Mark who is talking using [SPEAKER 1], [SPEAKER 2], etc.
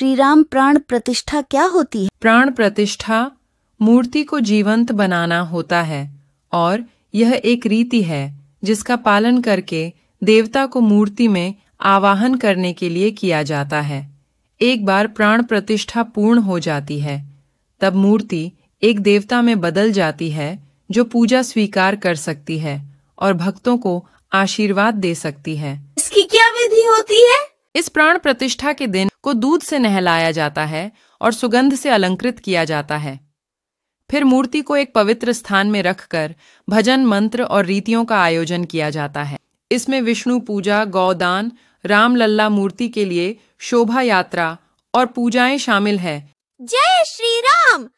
[SPEAKER 1] श्री राम प्राण प्रतिष्ठा क्या होती है प्राण प्रतिष्ठा मूर्ति को जीवंत बनाना होता है और यह एक रीति है जिसका पालन करके देवता को मूर्ति में आवाहन करने के लिए किया जाता है एक बार प्राण प्रतिष्ठा पूर्ण हो जाती है तब मूर्ति एक देवता में बदल जाती है जो पूजा स्वीकार कर सकती है और भक्तों को आशीर्वाद दे सकती है इसकी क्या विधि होती है इस प्राण प्रतिष्ठा के दिन को दूध से नहलाया जाता है और सुगंध से अलंकृत किया जाता है फिर मूर्ति को एक पवित्र स्थान में रखकर भजन मंत्र और रीतियों का आयोजन किया जाता है इसमें विष्णु पूजा गौदान रामलल्ला मूर्ति के लिए शोभा यात्रा और पूजाएं शामिल है
[SPEAKER 2] जय श्री राम